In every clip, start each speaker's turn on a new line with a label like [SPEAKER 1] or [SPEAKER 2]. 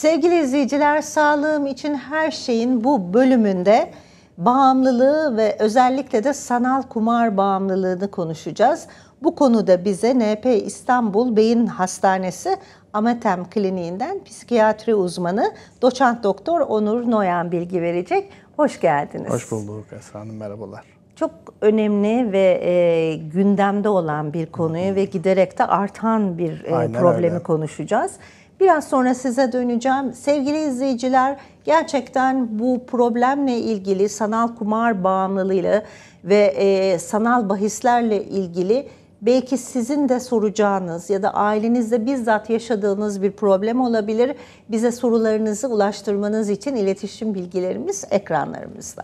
[SPEAKER 1] Sevgili izleyiciler, sağlığım için her şeyin bu bölümünde bağımlılığı ve özellikle de sanal kumar bağımlılığını konuşacağız. Bu konuda bize NP İstanbul Beyin Hastanesi Ametem Kliniği'nden psikiyatri uzmanı doçent doktor Onur Noyan bilgi verecek. Hoş geldiniz. Hoş
[SPEAKER 2] bulduk Esra Hanım, merhabalar.
[SPEAKER 1] Çok önemli ve e, gündemde olan bir konuyu Hı -hı. ve giderek de artan bir e, problemi öyle. konuşacağız. Biraz sonra size döneceğim. Sevgili izleyiciler, gerçekten bu problemle ilgili sanal kumar bağımlılığıyla ve e, sanal bahislerle ilgili belki sizin de soracağınız ya da ailenizde bizzat yaşadığınız bir problem olabilir. Bize sorularınızı ulaştırmanız için iletişim bilgilerimiz ekranlarımızda.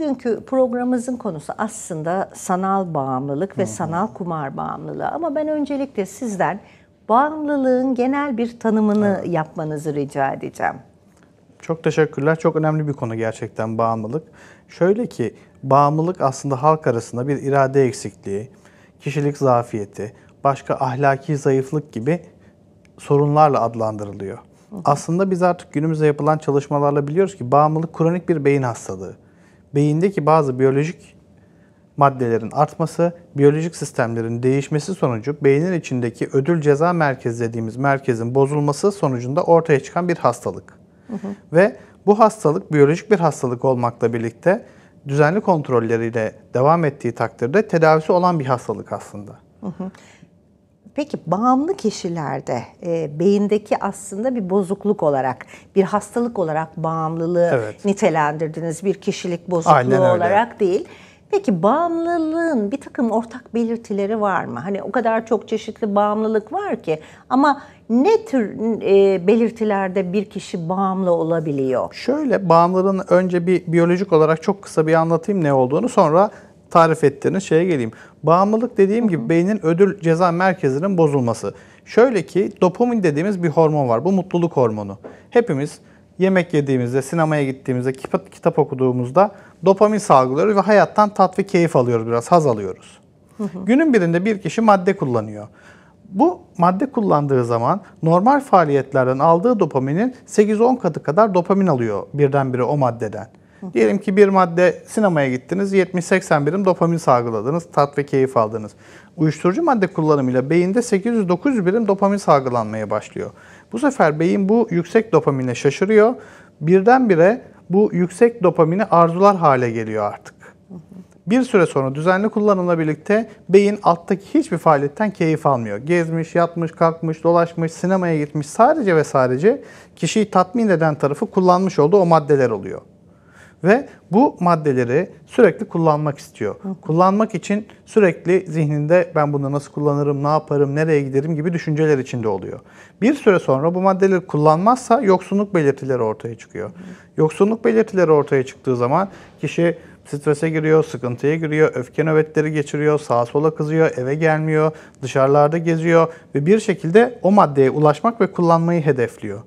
[SPEAKER 1] bugünkü programımızın konusu aslında sanal bağımlılık ve sanal kumar bağımlılığı. Ama ben öncelikle sizden bağımlılığın genel bir tanımını evet. yapmanızı rica edeceğim.
[SPEAKER 2] Çok teşekkürler. Çok önemli bir konu gerçekten bağımlılık. Şöyle ki bağımlılık aslında halk arasında bir irade eksikliği, kişilik zafiyeti, başka ahlaki zayıflık gibi sorunlarla adlandırılıyor. Aslında biz artık günümüzde yapılan çalışmalarla biliyoruz ki bağımlılık kronik bir beyin hastalığı beyindeki bazı biyolojik maddelerin artması, biyolojik sistemlerin değişmesi sonucu beynin içindeki ödül ceza merkezi dediğimiz merkezin bozulması sonucunda ortaya çıkan bir hastalık. Hı hı. Ve bu hastalık biyolojik bir hastalık olmakla birlikte düzenli kontrolleriyle devam ettiği takdirde tedavisi olan bir hastalık aslında.
[SPEAKER 1] Hı hı. Peki bağımlı kişilerde e, beyindeki aslında bir bozukluk olarak, bir hastalık olarak bağımlılığı evet. nitelendirdiniz. Bir kişilik bozukluğu olarak değil. Peki bağımlılığın bir takım ortak belirtileri var mı? Hani o kadar çok çeşitli bağımlılık var ki ama ne tür e, belirtilerde bir kişi bağımlı olabiliyor?
[SPEAKER 2] Şöyle bağımlılığın önce bir biyolojik olarak çok kısa bir anlatayım ne olduğunu sonra tarif ettiğiniz şeye geleyim. Bağımlılık dediğim gibi beynin ödül ceza merkezinin bozulması. Şöyle ki dopamin dediğimiz bir hormon var. Bu mutluluk hormonu. Hepimiz yemek yediğimizde, sinemaya gittiğimizde, kitap, okuduğumuzda dopamin salgılıyoruz ve hayattan tat ve keyif alıyoruz biraz, haz alıyoruz. Günün birinde bir kişi madde kullanıyor. Bu madde kullandığı zaman normal faaliyetlerden aldığı dopaminin 8-10 katı kadar dopamin alıyor birdenbire o maddeden. Diyelim ki bir madde sinemaya gittiniz, 70-80 birim dopamin salgıladınız, tat ve keyif aldınız. Uyuşturucu madde kullanımıyla beyinde 800-900 birim dopamin salgılanmaya başlıyor. Bu sefer beyin bu yüksek dopamine şaşırıyor. Birdenbire bu yüksek dopamini arzular hale geliyor artık. Bir süre sonra düzenli kullanımla birlikte beyin alttaki hiçbir faaliyetten keyif almıyor. Gezmiş, yatmış, kalkmış, dolaşmış, sinemaya gitmiş sadece ve sadece kişiyi tatmin eden tarafı kullanmış olduğu o maddeler oluyor ve bu maddeleri sürekli kullanmak istiyor. Hı. Kullanmak için sürekli zihninde ben bunu nasıl kullanırım, ne yaparım, nereye giderim gibi düşünceler içinde oluyor. Bir süre sonra bu maddeleri kullanmazsa yoksunluk belirtileri ortaya çıkıyor. Hı. Yoksunluk belirtileri ortaya çıktığı zaman kişi strese giriyor, sıkıntıya giriyor, öfke nöbetleri geçiriyor, sağa sola kızıyor, eve gelmiyor, dışarılarda geziyor ve bir şekilde o maddeye ulaşmak ve kullanmayı hedefliyor.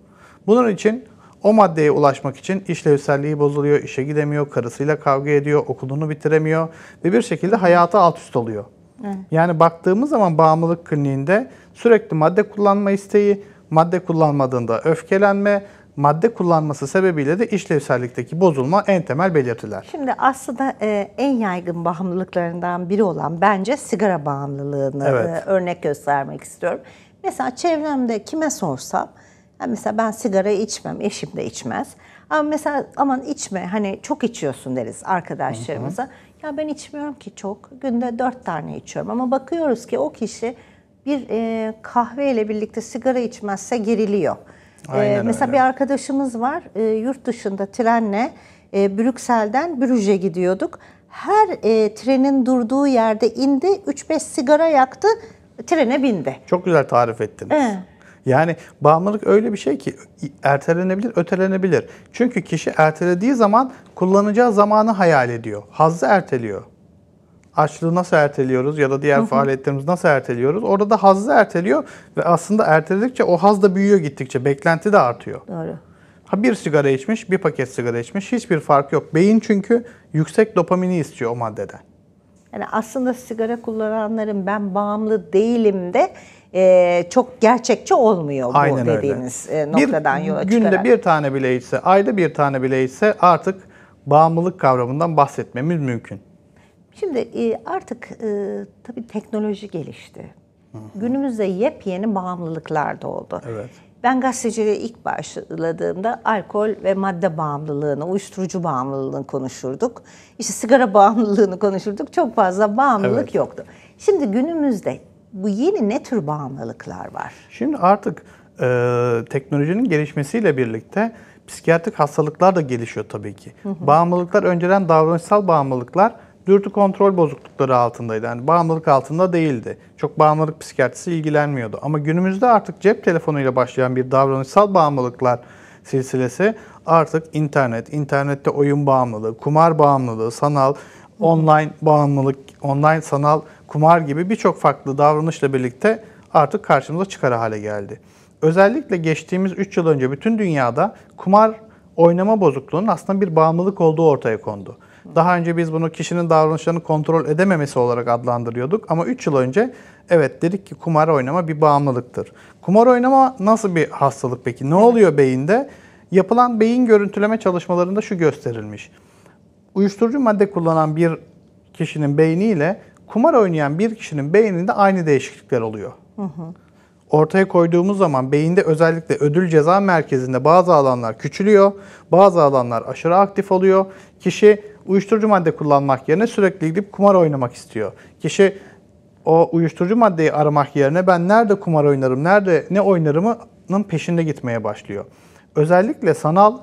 [SPEAKER 2] Bunun için o maddeye ulaşmak için işlevselliği bozuluyor, işe gidemiyor, karısıyla kavga ediyor, okulunu bitiremiyor ve bir şekilde hayata alt üst oluyor. Evet. Yani baktığımız zaman bağımlılık kliniğinde sürekli madde kullanma isteği, madde kullanmadığında öfkelenme, madde kullanması sebebiyle de işlevsellikteki bozulma en temel belirtiler.
[SPEAKER 1] Şimdi aslında e, en yaygın bağımlılıklarından biri olan bence sigara bağımlılığını evet. e, örnek göstermek istiyorum. Mesela çevremde kime sorsam yani mesela ben sigara içmem, eşim de içmez. Ama mesela aman içme hani çok içiyorsun deriz arkadaşlarımıza. Hı hı. Ya ben içmiyorum ki çok. Günde dört tane içiyorum ama bakıyoruz ki o kişi bir e, kahveyle birlikte sigara içmezse geriliyor. E, Aynen ee, mesela öyle. bir arkadaşımız var e, yurt dışında trenle e, Brüksel'den Brüj'e gidiyorduk. Her e, trenin durduğu yerde indi 3-5 sigara yaktı trene bindi.
[SPEAKER 2] Çok güzel tarif ettiniz. Evet. Yani bağımlılık öyle bir şey ki ertelenebilir, ötelenebilir. Çünkü kişi ertelediği zaman kullanacağı zamanı hayal ediyor. Hazzı erteliyor. Açlığı nasıl erteliyoruz ya da diğer hı hı. faaliyetlerimizi nasıl erteliyoruz? Orada da hazzı erteliyor ve aslında erteledikçe o haz da büyüyor gittikçe. Beklenti de artıyor. Doğru. Ha bir sigara içmiş, bir paket sigara içmiş. Hiçbir fark yok. Beyin çünkü yüksek dopamini istiyor o maddeden.
[SPEAKER 1] Yani aslında sigara kullananların ben bağımlı değilim de e, çok gerçekçi olmuyor Aynen bu dediğiniz öyle. noktadan bir, yola çıkarak. Günde
[SPEAKER 2] bir tane bile içse, ayda bir tane bile içse artık bağımlılık kavramından bahsetmemiz mümkün.
[SPEAKER 1] Şimdi e, artık e, tabii teknoloji gelişti. Günümüzde yepyeni bağımlılıklar da oldu. Evet. Ben gazeteciliğe ilk başladığımda alkol ve madde bağımlılığını, uyuşturucu bağımlılığını konuşurduk. İşte sigara bağımlılığını konuşurduk. Çok fazla bağımlılık evet. yoktu. Şimdi günümüzde bu yeni ne tür bağımlılıklar var? Şimdi
[SPEAKER 2] artık e, teknolojinin gelişmesiyle birlikte psikiyatrik hastalıklar da gelişiyor tabii ki. Hı hı. Bağımlılıklar önceden davranışsal bağımlılıklar dürtü kontrol bozuklukları altındaydı. Yani bağımlılık altında değildi. Çok bağımlılık psikiyatrisi ilgilenmiyordu. Ama günümüzde artık cep telefonuyla başlayan bir davranışsal bağımlılıklar silsilesi artık internet, internette oyun bağımlılığı, kumar bağımlılığı, sanal online bağımlılık, online sanal kumar gibi birçok farklı davranışla birlikte artık karşımıza çıkar hale geldi. Özellikle geçtiğimiz 3 yıl önce bütün dünyada kumar oynama bozukluğunun aslında bir bağımlılık olduğu ortaya kondu. Daha önce biz bunu kişinin davranışlarını kontrol edememesi olarak adlandırıyorduk ama 3 yıl önce evet dedik ki kumar oynama bir bağımlılıktır. Kumar oynama nasıl bir hastalık peki? Ne oluyor beyinde? Yapılan beyin görüntüleme çalışmalarında şu gösterilmiş. Uyuşturucu madde kullanan bir kişinin beyniyle kumar oynayan bir kişinin beyninde aynı değişiklikler oluyor. Hı hı. Ortaya koyduğumuz zaman beyinde özellikle ödül ceza merkezinde bazı alanlar küçülüyor, bazı alanlar aşırı aktif oluyor. Kişi uyuşturucu madde kullanmak yerine sürekli gidip kumar oynamak istiyor. Kişi o uyuşturucu maddeyi aramak yerine ben nerede kumar oynarım, nerede ne oynarımın peşinde gitmeye başlıyor. Özellikle sanal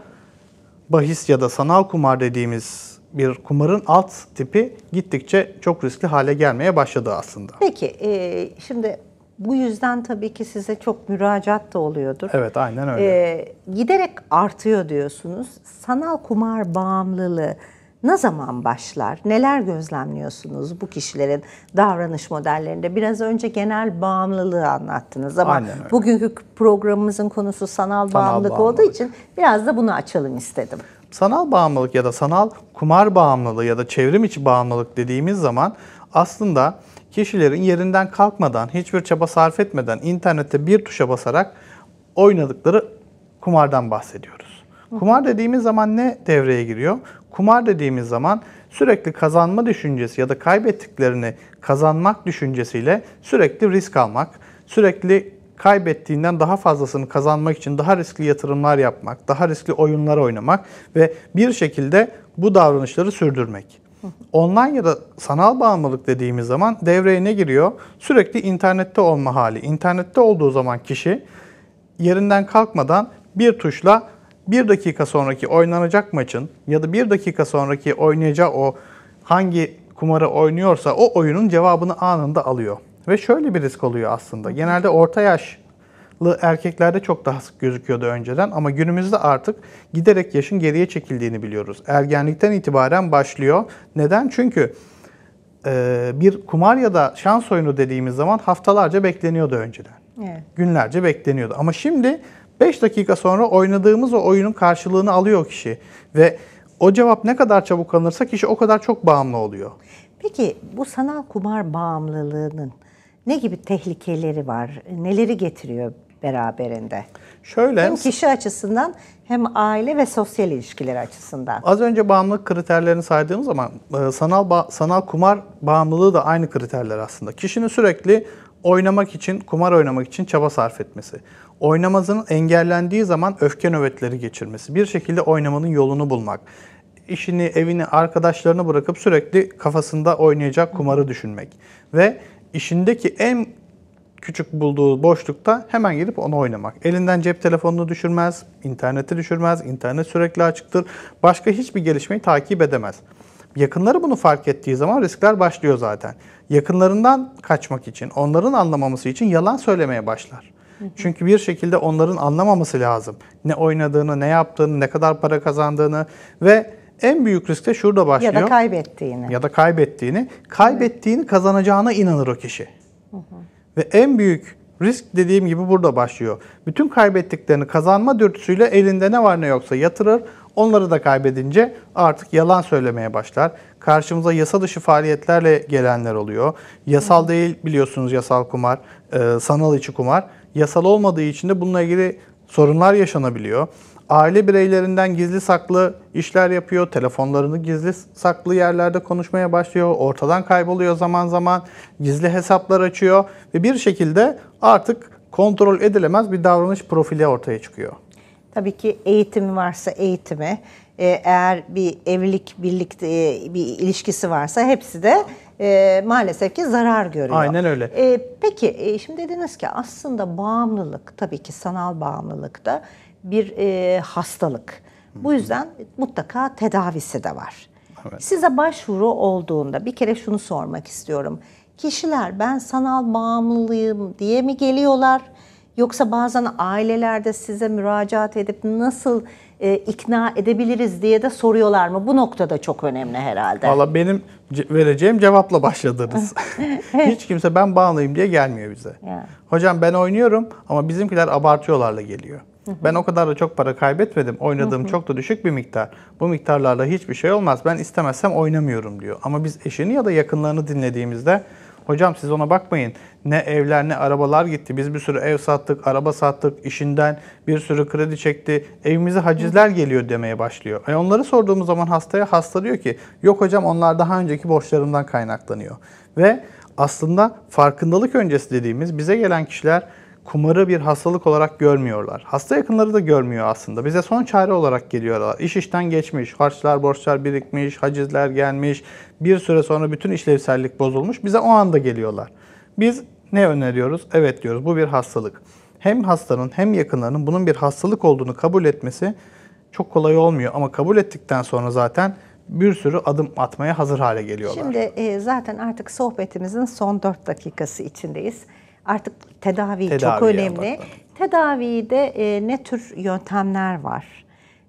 [SPEAKER 2] bahis ya da sanal kumar dediğimiz bir kumarın alt tipi gittikçe çok riskli hale gelmeye başladı aslında.
[SPEAKER 1] Peki e, şimdi bu yüzden tabii ki size çok müracaat da oluyordur.
[SPEAKER 2] Evet aynen öyle. E,
[SPEAKER 1] giderek artıyor diyorsunuz. Sanal kumar bağımlılığı ne zaman başlar? Neler gözlemliyorsunuz bu kişilerin davranış modellerinde? Biraz önce genel bağımlılığı anlattınız ama Aynen öyle. bugünkü programımızın konusu sanal, sanal bağımlılık, bağımlılık olduğu için biraz da bunu açalım istedim.
[SPEAKER 2] Sanal bağımlılık ya da sanal kumar bağımlılığı ya da çevrim içi bağımlılık dediğimiz zaman aslında kişilerin yerinden kalkmadan, hiçbir çaba sarf etmeden internette bir tuşa basarak oynadıkları kumardan bahsediyoruz. Kumar dediğimiz zaman ne devreye giriyor? Kumar dediğimiz zaman sürekli kazanma düşüncesi ya da kaybettiklerini kazanmak düşüncesiyle sürekli risk almak, sürekli kaybettiğinden daha fazlasını kazanmak için daha riskli yatırımlar yapmak, daha riskli oyunlar oynamak ve bir şekilde bu davranışları sürdürmek. Online ya da sanal bağımlılık dediğimiz zaman devreye ne giriyor? Sürekli internette olma hali. İnternette olduğu zaman kişi yerinden kalkmadan bir tuşla bir dakika sonraki oynanacak maçın ya da bir dakika sonraki oynayacağı o hangi kumarı oynuyorsa o oyunun cevabını anında alıyor. Ve şöyle bir risk oluyor aslında. Genelde orta yaşlı erkeklerde çok daha sık gözüküyordu önceden ama günümüzde artık giderek yaşın geriye çekildiğini biliyoruz. Ergenlikten itibaren başlıyor. Neden? Çünkü bir kumar ya da şans oyunu dediğimiz zaman haftalarca bekleniyordu önceden. Evet. Günlerce bekleniyordu. Ama şimdi 5 dakika sonra oynadığımız o oyunun karşılığını alıyor kişi. Ve o cevap ne kadar çabuk alınırsa kişi o kadar çok bağımlı oluyor.
[SPEAKER 1] Peki bu sanal kumar bağımlılığının ne gibi tehlikeleri var? Neleri getiriyor beraberinde? Şöyle hem kişi açısından hem aile ve sosyal ilişkiler açısından.
[SPEAKER 2] Az önce bağımlılık kriterlerini saydığımız zaman e, sanal sanal kumar bağımlılığı da aynı kriterler aslında. Kişinin sürekli oynamak için, kumar oynamak için çaba sarf etmesi. Oynamasının engellendiği zaman öfke nöbetleri geçirmesi. Bir şekilde oynamanın yolunu bulmak. İşini, evini, arkadaşlarını bırakıp sürekli kafasında oynayacak kumarı düşünmek. Ve işindeki en küçük bulduğu boşlukta hemen gidip onu oynamak. Elinden cep telefonunu düşürmez, interneti düşürmez, internet sürekli açıktır. Başka hiçbir gelişmeyi takip edemez. Yakınları bunu fark ettiği zaman riskler başlıyor zaten. Yakınlarından kaçmak için, onların anlamaması için yalan söylemeye başlar. Çünkü bir şekilde onların anlamaması lazım. Ne oynadığını, ne yaptığını, ne kadar para kazandığını ve en büyük risk de şurada başlıyor. Ya da kaybettiğini. Ya da kaybettiğini. Kaybettiğini kazanacağına inanır o kişi. Hı hı. Ve en büyük risk dediğim gibi burada başlıyor. Bütün kaybettiklerini kazanma dürtüsüyle elinde ne var ne yoksa yatırır. Onları da kaybedince artık yalan söylemeye başlar. Karşımıza yasa dışı faaliyetlerle gelenler oluyor. Yasal değil biliyorsunuz yasal kumar, e, sanal içi kumar. Yasal olmadığı için de bununla ilgili sorunlar yaşanabiliyor aile bireylerinden gizli saklı işler yapıyor. Telefonlarını gizli saklı yerlerde konuşmaya başlıyor. Ortadan kayboluyor zaman zaman. Gizli hesaplar açıyor ve bir şekilde artık kontrol edilemez bir davranış profili ortaya çıkıyor.
[SPEAKER 1] Tabii ki eğitimi varsa eğitimi, e, eğer bir evlilik birlikte bir ilişkisi varsa hepsi de e, maalesef ki zarar görüyor. Aynen öyle. E, peki e, şimdi dediniz ki aslında bağımlılık tabii ki sanal bağımlılıkta bir e, hastalık. Bu yüzden mutlaka tedavisi de var. Evet. Size başvuru olduğunda bir kere şunu sormak istiyorum. Kişiler ben sanal bağımlılığım diye mi geliyorlar? Yoksa bazen ailelerde size müracaat edip nasıl e, ikna edebiliriz diye de soruyorlar mı? Bu noktada çok önemli herhalde.
[SPEAKER 2] Valla benim vereceğim cevapla başladınız.
[SPEAKER 1] Hiç
[SPEAKER 2] kimse ben bağımlıyım diye gelmiyor bize. Yani. Hocam ben oynuyorum ama bizimkiler abartıyorlarla geliyor. Ben o kadar da çok para kaybetmedim. Oynadığım çok da düşük bir miktar. Bu miktarlarla hiçbir şey olmaz. Ben istemezsem oynamıyorum diyor. Ama biz eşini ya da yakınlarını dinlediğimizde hocam siz ona bakmayın. Ne evler ne arabalar gitti. Biz bir sürü ev sattık, araba sattık, işinden bir sürü kredi çekti. Evimize hacizler geliyor demeye başlıyor. E onları sorduğumuz zaman hastaya hasta diyor ki yok hocam onlar daha önceki borçlarımdan kaynaklanıyor. Ve aslında farkındalık öncesi dediğimiz bize gelen kişiler kumarı bir hastalık olarak görmüyorlar. Hasta yakınları da görmüyor aslında. Bize son çare olarak geliyorlar. İş işten geçmiş, harçlar, borçlar birikmiş, hacizler gelmiş. Bir süre sonra bütün işlevsellik bozulmuş. Bize o anda geliyorlar. Biz ne öneriyoruz? Evet diyoruz. Bu bir hastalık. Hem hastanın hem yakınlarının bunun bir hastalık olduğunu kabul etmesi çok kolay olmuyor ama kabul ettikten sonra zaten bir sürü adım atmaya hazır hale geliyorlar. Şimdi
[SPEAKER 1] e, zaten artık sohbetimizin son 4 dakikası içindeyiz. Artık tedavi, tedavi çok önemli. Bak, bak. Tedavide e, ne tür yöntemler var?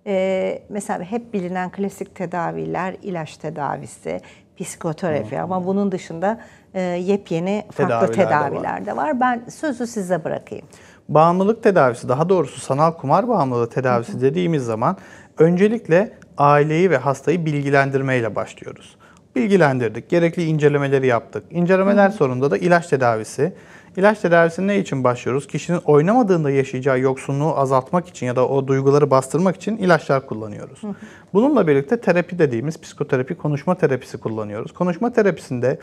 [SPEAKER 1] E, mesela hep bilinen klasik tedaviler, ilaç tedavisi, psikoterapi hmm. ama bunun dışında e, yepyeni farklı tedaviler de var. de var. Ben sözü size bırakayım.
[SPEAKER 2] Bağımlılık tedavisi, daha doğrusu sanal kumar bağımlılığı tedavisi hı dediğimiz zaman öncelikle aileyi ve hastayı bilgilendirmeyle başlıyoruz bilgilendirdik, gerekli incelemeleri yaptık. İncelemeler Hı. sonunda da ilaç tedavisi, İlaç tedavisine ne için başlıyoruz? Kişinin oynamadığında yaşayacağı yoksunluğu azaltmak için ya da o duyguları bastırmak için ilaçlar kullanıyoruz. Bununla birlikte terapi dediğimiz psikoterapi, konuşma terapisi kullanıyoruz. Konuşma terapisinde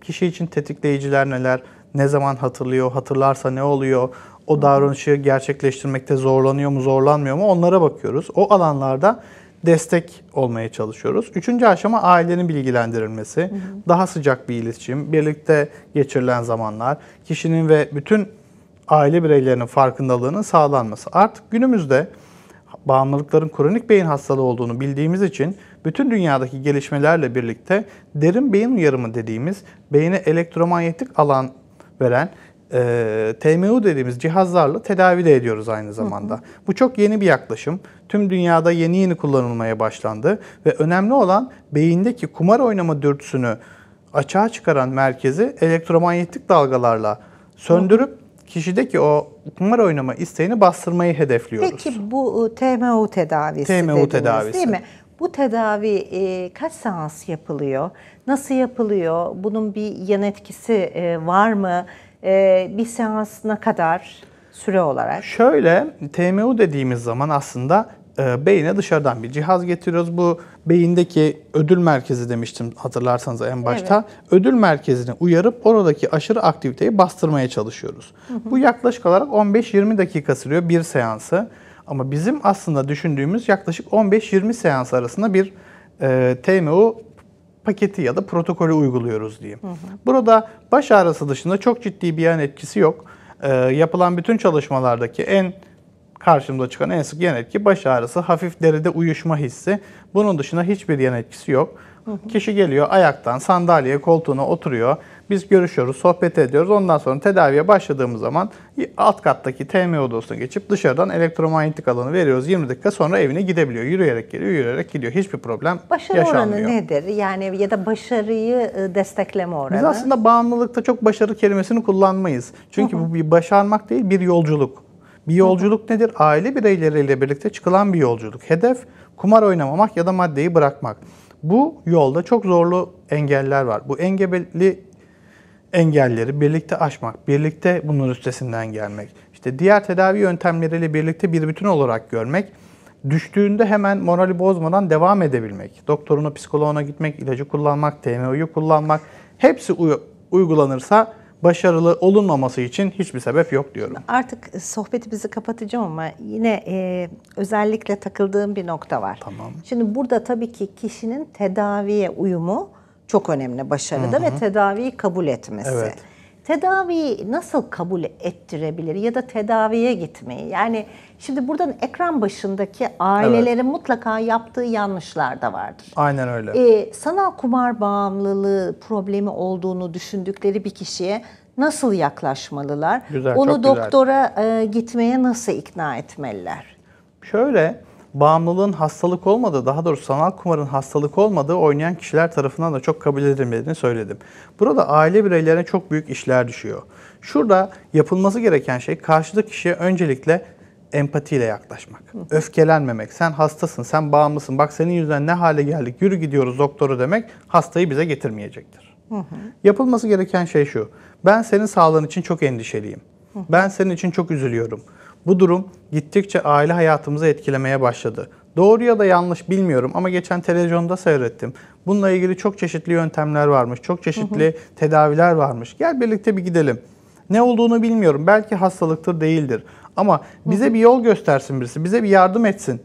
[SPEAKER 2] kişi için tetikleyiciler neler, ne zaman hatırlıyor, hatırlarsa ne oluyor, o davranışı gerçekleştirmekte zorlanıyor mu, zorlanmıyor mu onlara bakıyoruz. O alanlarda destek olmaya çalışıyoruz. Üçüncü aşama ailenin bilgilendirilmesi, hı hı. daha sıcak bir iletişim, birlikte geçirilen zamanlar, kişinin ve bütün aile bireylerinin farkındalığının sağlanması. Artık günümüzde bağımlılıkların kronik beyin hastalığı olduğunu bildiğimiz için bütün dünyadaki gelişmelerle birlikte derin beyin uyarımı dediğimiz beyne elektromanyetik alan veren e, ee, TMU dediğimiz cihazlarla tedavi de ediyoruz aynı zamanda. Hı hı. Bu çok yeni bir yaklaşım. Tüm dünyada yeni yeni kullanılmaya başlandı ve önemli olan beyindeki kumar oynama dürtüsünü açığa çıkaran merkezi elektromanyetik dalgalarla söndürüp hı kişideki o kumar oynama isteğini bastırmayı hedefliyoruz.
[SPEAKER 1] Peki bu e, TMU tedavisi TMU dediniz tedavisi. değil mi? Bu tedavi e, kaç seans yapılıyor? Nasıl yapılıyor? Bunun bir yan etkisi e, var mı? e, bir seansına kadar süre olarak?
[SPEAKER 2] Şöyle TMU dediğimiz zaman aslında e, beyine dışarıdan bir cihaz getiriyoruz. Bu beyindeki ödül merkezi demiştim hatırlarsanız en başta. Evet. Ödül merkezini uyarıp oradaki aşırı aktiviteyi bastırmaya çalışıyoruz. Hı hı. Bu yaklaşık olarak 15-20 dakika sürüyor bir seansı. Ama bizim aslında düşündüğümüz yaklaşık 15-20 seans arasında bir e, TMU paketi ya da protokolü uyguluyoruz diyeyim. Hı hı. Burada baş ağrısı dışında çok ciddi bir yan etkisi yok. E, yapılan bütün çalışmalardaki en karşımda çıkan en sık yan etki baş ağrısı, hafif deride uyuşma hissi. Bunun dışında hiçbir yan etkisi yok. Hı hı. Kişi geliyor ayaktan sandalyeye, koltuğuna oturuyor. Biz görüşüyoruz, sohbet ediyoruz. Ondan sonra tedaviye başladığımız zaman alt kattaki TMI odasına geçip dışarıdan elektromanyetik alanı veriyoruz. 20 dakika sonra evine gidebiliyor. Yürüyerek geliyor, yürüyerek gidiyor. Hiçbir problem Başarı yaşanmıyor. oranı
[SPEAKER 1] nedir? Yani ya da başarıyı e, destekleme oranı. Biz aslında
[SPEAKER 2] bağımlılıkta çok başarı kelimesini kullanmayız. Çünkü bu bir başarmak değil, bir yolculuk. Bir yolculuk nedir? Aile bireyleriyle birlikte çıkılan bir yolculuk. Hedef kumar oynamamak ya da maddeyi bırakmak. Bu yolda çok zorlu engeller var. Bu engebeli engelleri birlikte aşmak, birlikte bunun üstesinden gelmek, işte diğer tedavi yöntemleriyle birlikte bir bütün olarak görmek, düştüğünde hemen morali bozmadan devam edebilmek, doktoruna, psikoloğuna gitmek, ilacı kullanmak, TMO'yu kullanmak hepsi uygulanırsa başarılı olunmaması için hiçbir sebep yok diyorum.
[SPEAKER 1] Artık sohbetimizi kapatacağım ama yine e, özellikle takıldığım bir nokta var. Tamam. Şimdi burada tabii ki kişinin tedaviye uyumu çok önemli başarıda ve tedaviyi kabul etmesi. Evet. Tedaviyi nasıl kabul ettirebilir ya da tedaviye gitmeyi? Yani şimdi buradan ekran başındaki ailelerin evet. mutlaka yaptığı yanlışlar da vardır.
[SPEAKER 2] Aynen öyle. Ee,
[SPEAKER 1] sanal kumar bağımlılığı problemi olduğunu düşündükleri bir kişiye nasıl yaklaşmalılar? Güzel, Onu doktora güzel. gitmeye nasıl ikna etmeliler?
[SPEAKER 2] Şöyle bağımlılığın hastalık olmadığı, daha doğrusu sanal kumarın hastalık olmadığı oynayan kişiler tarafından da çok kabul edilmediğini söyledim. Burada aile bireylerine çok büyük işler düşüyor. Şurada yapılması gereken şey karşıdaki kişiye öncelikle empatiyle yaklaşmak. Öfkelenmemek. Sen hastasın, sen bağımlısın. Bak senin yüzünden ne hale geldik. Yürü gidiyoruz doktoru demek hastayı bize getirmeyecektir. Yapılması gereken şey şu. Ben senin sağlığın için çok endişeliyim. Ben senin için çok üzülüyorum. Bu durum gittikçe aile hayatımızı etkilemeye başladı. Doğru ya da yanlış bilmiyorum ama geçen televizyonda seyrettim. Bununla ilgili çok çeşitli yöntemler varmış, çok çeşitli hı hı. tedaviler varmış. Gel birlikte bir gidelim. Ne olduğunu bilmiyorum. Belki hastalıktır, değildir. Ama bize hı hı. bir yol göstersin birisi, bize bir yardım etsin.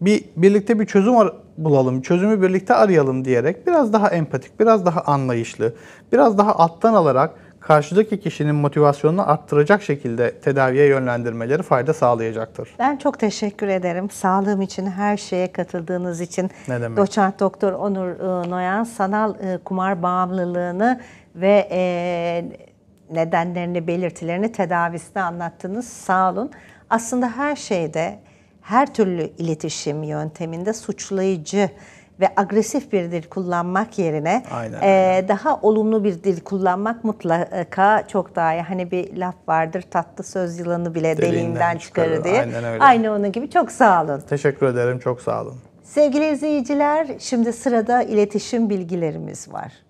[SPEAKER 2] Bir birlikte bir çözüm bulalım, çözümü birlikte arayalım diyerek biraz daha empatik, biraz daha anlayışlı, biraz daha alttan alarak karşıdaki kişinin motivasyonunu arttıracak şekilde tedaviye yönlendirmeleri fayda sağlayacaktır.
[SPEAKER 1] Ben çok teşekkür ederim. Sağlığım için her şeye katıldığınız için. Ne demek? Doçent Doktor Onur e, Noyan sanal e, kumar bağımlılığını ve e, nedenlerini, belirtilerini, tedavisini anlattınız. Sağ olun. Aslında her şeyde, her türlü iletişim yönteminde suçlayıcı ve agresif bir dil kullanmak yerine aynen, aynen. E, daha olumlu bir dil kullanmak mutlaka çok daha iyi. Hani bir laf vardır tatlı söz yılanı bile deliğinden, deliğinden çıkarır, çıkarır diye. Aynen öyle. Aynı onun gibi çok sağ olun.
[SPEAKER 2] Teşekkür ederim çok sağ olun.
[SPEAKER 1] Sevgili izleyiciler şimdi sırada iletişim bilgilerimiz var.